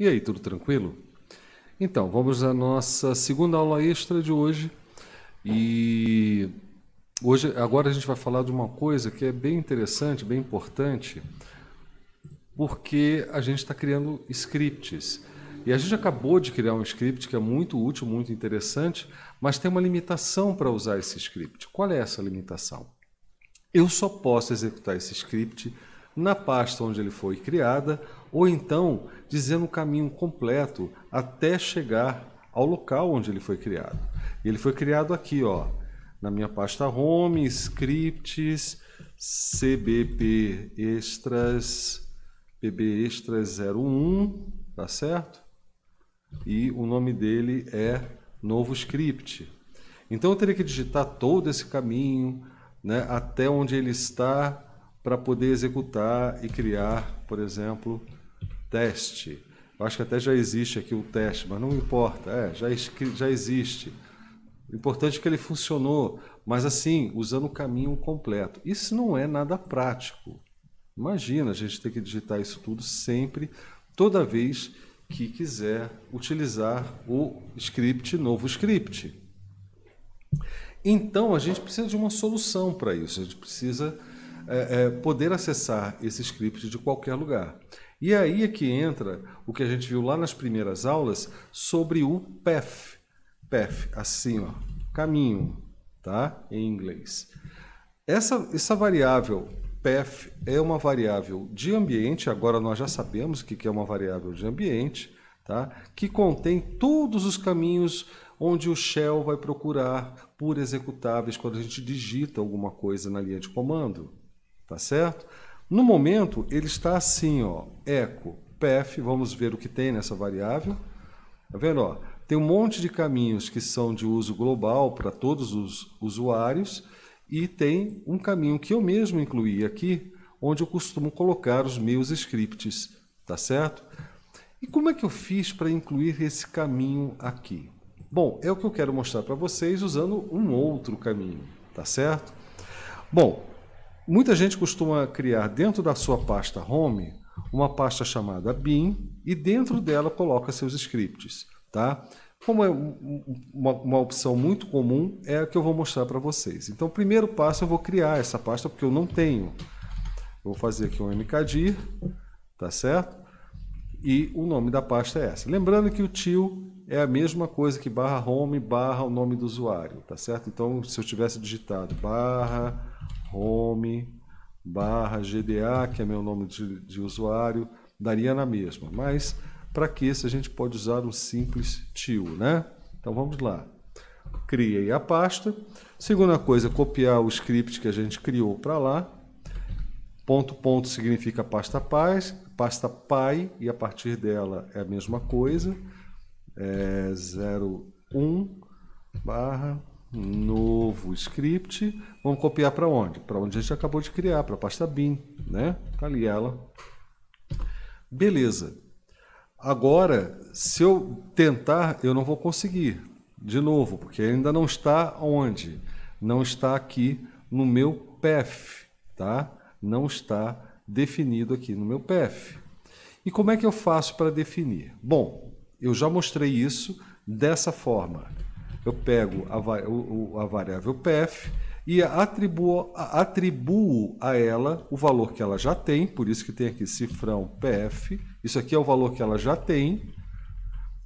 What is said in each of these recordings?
E aí, tudo tranquilo? Então, vamos à nossa segunda aula extra de hoje. E hoje, agora a gente vai falar de uma coisa que é bem interessante, bem importante, porque a gente está criando scripts. E a gente acabou de criar um script que é muito útil, muito interessante, mas tem uma limitação para usar esse script. Qual é essa limitação? Eu só posso executar esse script na pasta onde ele foi criada ou então dizendo o caminho completo até chegar ao local onde ele foi criado. Ele foi criado aqui, ó, na minha pasta home, scripts, CBP extras, PB extras 01, tá certo? E o nome dele é novo script. Então eu teria que digitar todo esse caminho, né, até onde ele está para poder executar e criar, por exemplo, teste. Eu acho que até já existe aqui o teste, mas não importa, é, já, já existe. O importante é que ele funcionou, mas assim, usando o caminho completo. Isso não é nada prático. Imagina a gente ter que digitar isso tudo sempre, toda vez que quiser utilizar o script, novo script. Então, a gente precisa de uma solução para isso, a gente precisa é, é, poder acessar esse script de qualquer lugar. E aí é que entra o que a gente viu lá nas primeiras aulas sobre o path. Path, assim, ó, caminho, tá? Em inglês. Essa, essa variável path é uma variável de ambiente, agora nós já sabemos o que é uma variável de ambiente, tá? que contém todos os caminhos onde o shell vai procurar por executáveis quando a gente digita alguma coisa na linha de comando, tá certo? No momento, ele está assim, ó, eco, PF, vamos ver o que tem nessa variável. Está vendo? Ó, tem um monte de caminhos que são de uso global para todos os usuários e tem um caminho que eu mesmo incluí aqui, onde eu costumo colocar os meus scripts, tá certo? E como é que eu fiz para incluir esse caminho aqui? Bom, é o que eu quero mostrar para vocês usando um outro caminho, tá certo? Bom, Muita gente costuma criar dentro da sua pasta home uma pasta chamada bin e dentro dela coloca seus scripts, tá? Como é uma, uma opção muito comum, é a que eu vou mostrar para vocês. Então, o primeiro passo eu vou criar essa pasta porque eu não tenho. Vou fazer aqui um mkdir, tá certo? E o nome da pasta é essa. Lembrando que o tio é a mesma coisa que barra home barra o nome do usuário, tá certo? Então, se eu tivesse digitado barra home barra GDA, que é meu nome de, de usuário, daria na mesma. Mas para que se a gente pode usar um simples tio, né? Então vamos lá. Criei a pasta. Segunda coisa, copiar o script que a gente criou para lá. Ponto ponto significa pasta paz, pasta pai e a partir dela é a mesma coisa. É 01 barra novo script. Vamos copiar para onde? Para onde a gente acabou de criar, para a pasta bin, né? Tá ali ela. Beleza. Agora, se eu tentar, eu não vou conseguir. De novo, porque ainda não está onde? Não está aqui no meu path, tá? Não está definido aqui no meu path. E como é que eu faço para definir? Bom, eu já mostrei isso dessa forma. Eu pego a, o, a variável PF e atribuo, atribuo a ela o valor que ela já tem, por isso que tem aqui cifrão PF. Isso aqui é o valor que ela já tem.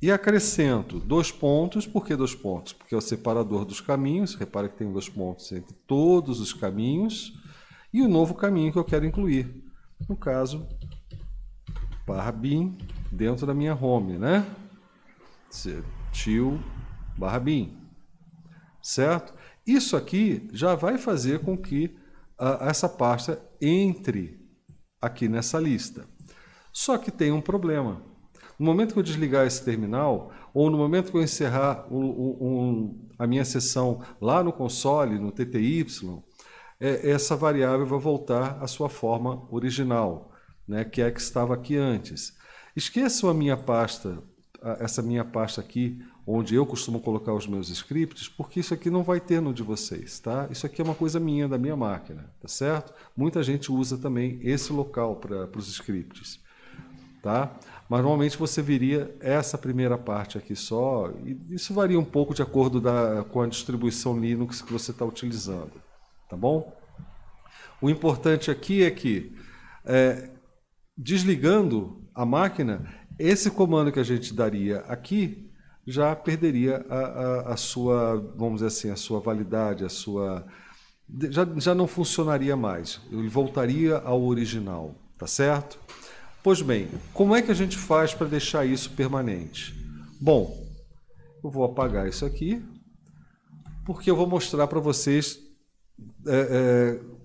E acrescento dois pontos, por que dois pontos? Porque é o separador dos caminhos, repara que tem dois pontos entre todos os caminhos, e o novo caminho que eu quero incluir. No caso, barra bin dentro da minha home, né? Tio barra BIM. Certo? Isso aqui já vai fazer com que ah, essa pasta entre aqui nessa lista. Só que tem um problema. No momento que eu desligar esse terminal, ou no momento que eu encerrar um, a minha sessão lá no console, no TTY, é, essa variável vai voltar à sua forma original, né, que é a que estava aqui antes. Esqueçam a minha pasta, essa minha pasta aqui, onde eu costumo colocar os meus scripts, porque isso aqui não vai ter no de vocês, tá? Isso aqui é uma coisa minha, da minha máquina, tá certo? Muita gente usa também esse local para os scripts, tá? Mas normalmente você viria essa primeira parte aqui só, e isso varia um pouco de acordo da, com a distribuição Linux que você está utilizando, tá bom? O importante aqui é que, é, desligando a máquina, esse comando que a gente daria aqui já perderia a, a, a, sua, vamos dizer assim, a sua validade, a sua. Já, já não funcionaria mais. Ele voltaria ao original, tá certo? Pois bem, como é que a gente faz para deixar isso permanente? Bom, eu vou apagar isso aqui, porque eu vou mostrar para vocês é, é,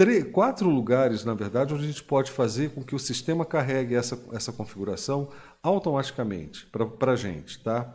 três, quatro lugares, na verdade, onde a gente pode fazer com que o sistema carregue essa, essa configuração automaticamente para a gente. Tá?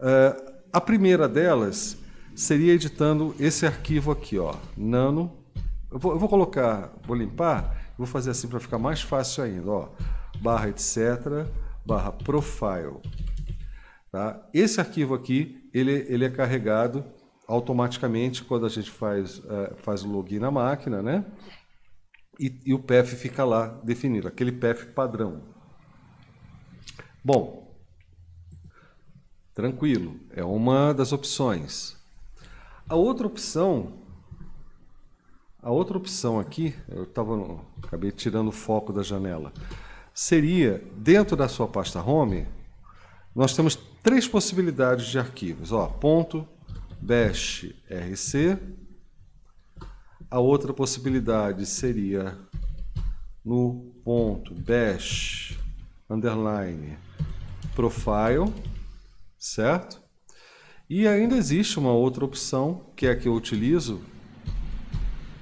Uh, a primeira delas seria editando esse arquivo aqui, ó, nano. Eu vou, eu vou colocar, vou limpar, vou fazer assim para ficar mais fácil ainda, ó, barra etc, barra profile. Tá? Esse arquivo aqui, ele, ele é carregado automaticamente, quando a gente faz, é, faz o login na máquina, né? E, e, o PF fica lá definido, aquele PF padrão. Bom, tranquilo, é uma das opções. A outra opção, a outra opção aqui, eu tava no, acabei tirando o foco da janela, seria dentro da sua pasta home, nós temos três possibilidades de arquivos, ó, ponto, bash RC. A outra possibilidade seria no ponto dash underline profile, certo? E ainda existe uma outra opção, que é a que eu utilizo,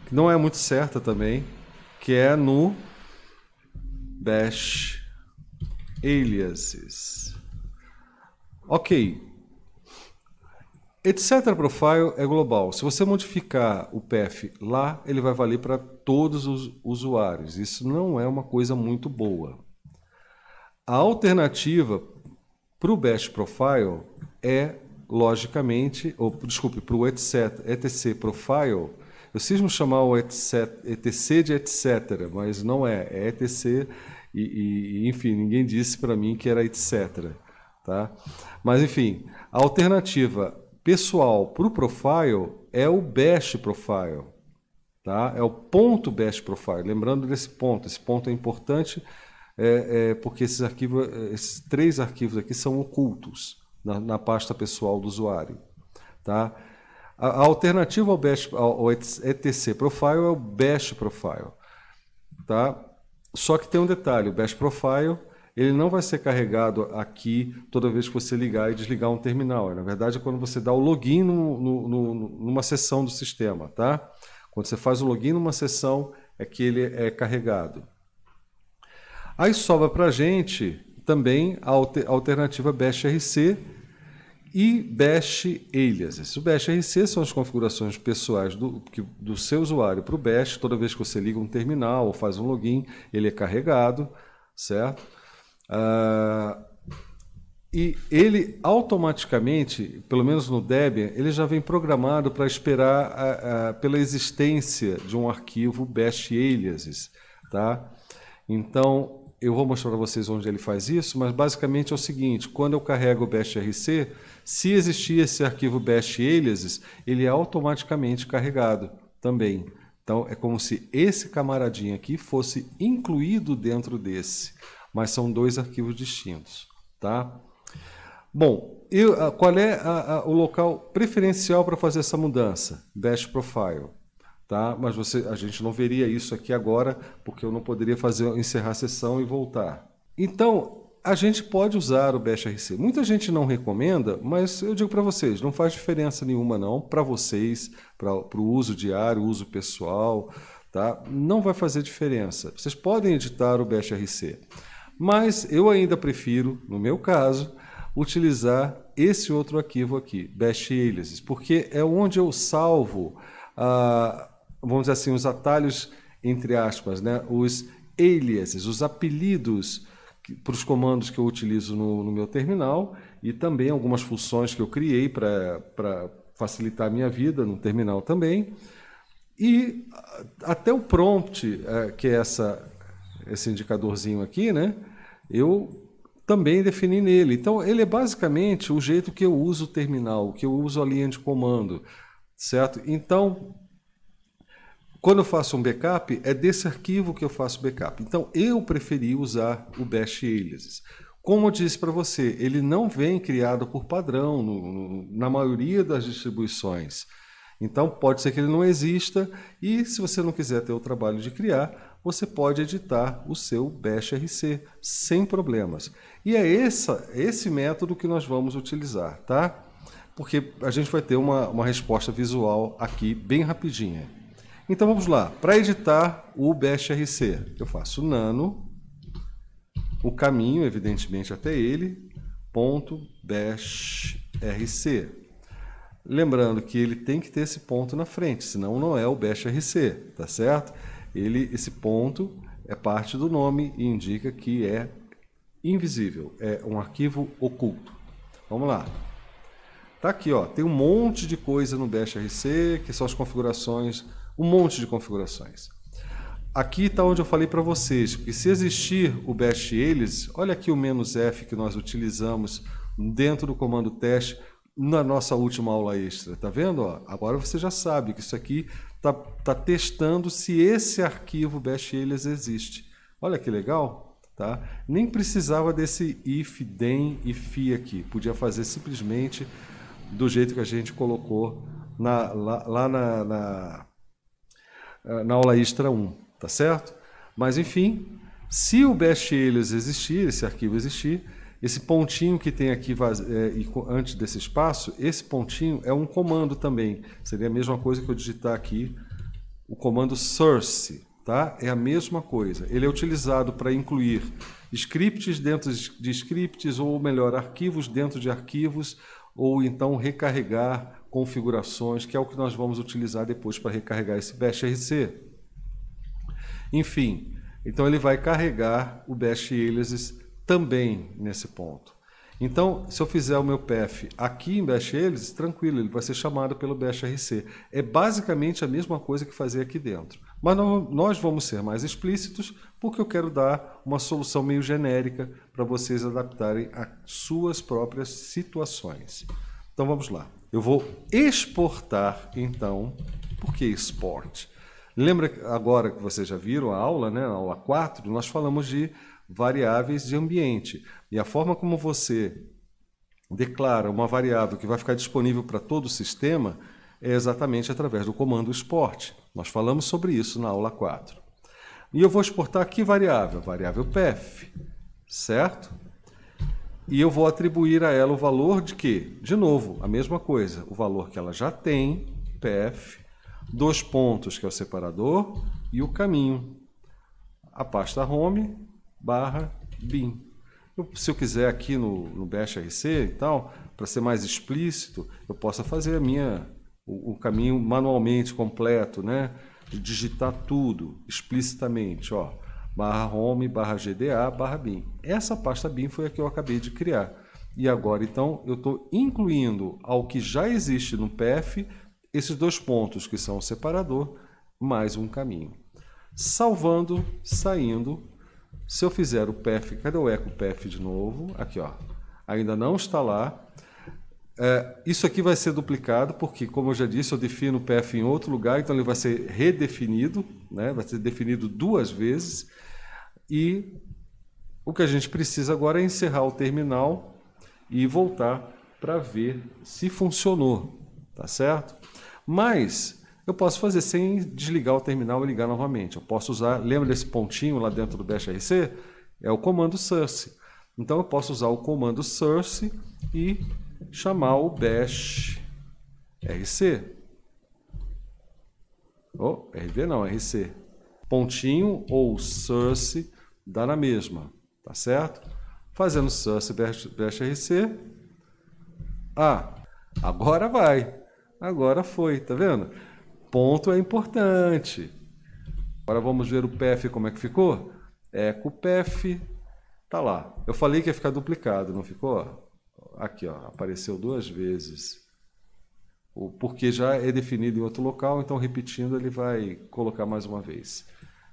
que não é muito certa também, que é no bash aliases. Ok, Etc profile é global. Se você modificar o PF lá, ele vai valer para todos os usuários. Isso não é uma coisa muito boa. A alternativa para o Best Profile é, logicamente, ou desculpe, para o etc, ETC Profile, eu cismo chamar o etc, ETC de etc, mas não é, é ETC e, e enfim, ninguém disse para mim que era etc. Tá? Mas enfim, a alternativa pessoal para o profile é o best profile, tá? É o ponto best profile. Lembrando desse ponto, esse ponto é importante é, é porque esses arquivos, esses três arquivos aqui são ocultos na, na pasta pessoal do usuário, tá? A, a alternativa ao, best, ao, ao etc profile é o best profile, tá? Só que tem um detalhe, o best profile ele não vai ser carregado aqui toda vez que você ligar e desligar um terminal. Na verdade, é quando você dá o login no, no, no, numa sessão do sistema, tá? Quando você faz o login numa sessão, é que ele é carregado. Aí sobra para a gente também a alternativa Bash RC e Bash Aliases. O Bash RC são as configurações pessoais do, do seu usuário para o Bash. Toda vez que você liga um terminal ou faz um login, ele é carregado, certo? Uh, e ele automaticamente, pelo menos no Debian, ele já vem programado para esperar a, a, pela existência de um arquivo bash aliases, tá? Então, eu vou mostrar para vocês onde ele faz isso, mas basicamente é o seguinte, quando eu carrego o bash rc, se existir esse arquivo bash aliases, ele é automaticamente carregado também. Então, é como se esse camaradinho aqui fosse incluído dentro desse mas são dois arquivos distintos, tá? Bom, e ah, qual é a, ah, a, ah, o local preferencial para fazer essa mudança? Dash Profile, tá? Mas você, a gente não veria isso aqui agora, porque eu não poderia fazer encerrar a sessão e voltar. Então, a gente pode usar o RC. Muita gente não recomenda, mas eu digo para vocês, não faz diferença nenhuma não para vocês, para o uso diário, uso pessoal, tá? Não vai fazer diferença. Vocês podem editar o RC. Mas eu ainda prefiro, no meu caso, utilizar esse outro arquivo aqui, Bash Aliases, porque é onde eu salvo, ah, vamos dizer assim, os atalhos, entre aspas, né? os aliases, os apelidos para os comandos que eu utilizo no, no, meu terminal e também algumas funções que eu criei para facilitar a minha vida no terminal também. E ah, até o prompt, eh, que é essa, esse indicadorzinho aqui, né? eu também defini nele. Então, ele é basicamente o jeito que eu uso o terminal, que eu uso a linha de comando, certo? Então, quando eu faço um backup, é desse arquivo que eu faço backup. Então, eu preferi usar o Bash Aliases. Como eu disse para você, ele não vem criado por padrão no, no, na maioria das distribuições. Então, pode ser que ele não exista e, se você não quiser ter o trabalho de criar, você pode editar o seu Bash RC sem problemas. E é essa, esse método que nós vamos utilizar, tá? Porque a gente vai ter uma, uma resposta visual aqui bem rapidinha. Então vamos lá, para editar o Bash RC, eu faço nano, o caminho, evidentemente, até ele, ponto bash rc. Lembrando que ele tem que ter esse ponto na frente, senão não é o bash rc, tá certo? ele, esse ponto é parte do nome e indica que é invisível, é um arquivo oculto. Vamos lá. Tá aqui, ó, tem um monte de coisa no Bash RC, que são as configurações, um monte de configurações. Aqui está onde eu falei para vocês que se existir o bash eles, olha aqui o "-f" que nós utilizamos dentro do comando teste na nossa última aula extra. Tá vendo? Ó, agora você já sabe que isso aqui tá, tá testando se esse arquivo Bash Alias existe. Olha que legal, tá? Nem precisava desse if, then e fi aqui. Podia fazer simplesmente do jeito que a gente colocou na, lá, lá na, na, na, aula extra 1, tá certo? Mas enfim, se o Bash Alias existir, esse arquivo existir, esse pontinho que tem aqui é, antes desse espaço, esse pontinho é um comando também. Seria a mesma coisa que eu digitar aqui o comando source, tá? É a mesma coisa. Ele é utilizado para incluir scripts dentro de scripts, ou melhor, arquivos dentro de arquivos, ou então recarregar configurações, que é o que nós vamos utilizar depois para recarregar esse Bash RC. Enfim, então ele vai carregar o Bash Aliases também nesse ponto. Então, se eu fizer o meu PF aqui em Bash eles, tranquilo, ele vai ser chamado pelo Bash RC. É basicamente a mesma coisa que fazer aqui dentro. Mas nós vamos ser mais explícitos porque eu quero dar uma solução meio genérica para vocês adaptarem a suas próprias situações. Então vamos lá. Eu vou exportar então. Por que export? Lembra agora que vocês já viram a aula, né? A aula 4, nós falamos de variáveis de ambiente. E a forma como você declara uma variável que vai ficar disponível para todo o sistema é exatamente através do comando export. Nós falamos sobre isso na aula 4. E eu vou exportar que variável? Variável path, certo? E eu vou atribuir a ela o valor de quê? De novo, a mesma coisa, o valor que ela já tem, path, dois pontos que é o separador e o caminho. A pasta home barra BIM. Eu, se eu quiser aqui no, no BSRC e tal, para ser mais explícito, eu possa fazer a minha, o, o caminho manualmente completo, né? digitar tudo explicitamente, ó, barra home, barra GDA, barra BIM. Essa pasta BIM foi a que eu acabei de criar. E agora, então, eu estou incluindo ao que já existe no PF esses dois pontos que são o separador mais um caminho. Salvando, saindo se eu fizer o PEF, cadê o eco PEF de novo? Aqui, ó. Ainda não está lá. É, isso aqui vai ser duplicado, porque, como eu já disse, eu defino o PF em outro lugar, então ele vai ser redefinido, né? vai ser definido duas vezes. E o que a gente precisa agora é encerrar o terminal e voltar para ver se funcionou, tá certo? Mas eu posso fazer sem desligar o terminal e ligar novamente. Eu posso usar, lembra desse pontinho lá dentro do Bash RC? É o comando source. Então eu posso usar o comando source e chamar o bash rc. Oh, rv não, rc. Pontinho ou source dá na mesma, tá certo? Fazendo source bash, bash rc. Ah, agora vai. Agora foi, tá vendo? ponto é importante. Agora vamos ver o PF como é que ficou. Eco é, o PF, tá lá. Eu falei que ia ficar duplicado, não ficou? Aqui, ó, apareceu duas vezes. O porque já é definido em outro local, então repetindo ele vai colocar mais uma vez.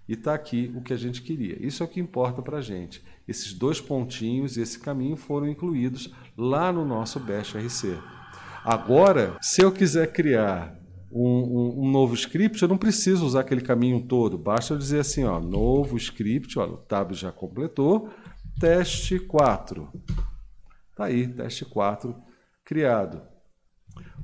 E está aqui o que a gente queria. Isso é o que importa para a gente. Esses dois pontinhos, e esse caminho foram incluídos lá no nosso Best RC. Agora, se eu quiser criar um, um, um, novo script, eu não preciso usar aquele caminho todo. Basta eu dizer assim, ó, novo script, olha, o tab já completou, teste 4. Tá aí, teste 4 criado.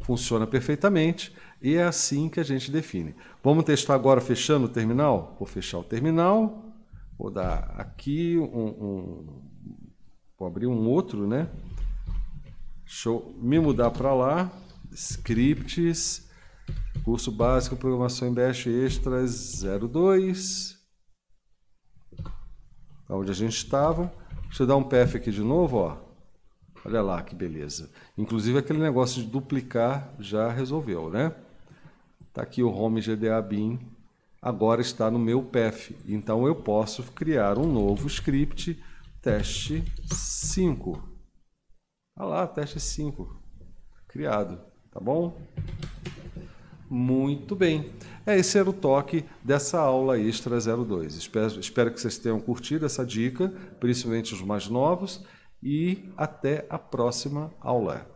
Funciona perfeitamente e é assim que a gente define. Vamos testar agora fechando o terminal? Vou fechar o terminal, vou dar aqui um, um vou abrir um outro, né? Deixa eu me mudar para lá, scripts, Curso Básico Programação em Bash Extras 02, onde a gente estava. Deixa eu dar um PF aqui de novo, ó. Olha lá que beleza. Inclusive aquele negócio de duplicar já resolveu, né? Tá aqui o home GDA bin agora está no meu PEF. Então eu posso criar um novo script teste 5. Olha lá, teste 5 criado, tá bom? Muito bem. É, esse era o toque dessa aula extra 02. Espero, espero que vocês tenham curtido essa dica, principalmente os mais novos, e até a próxima aula.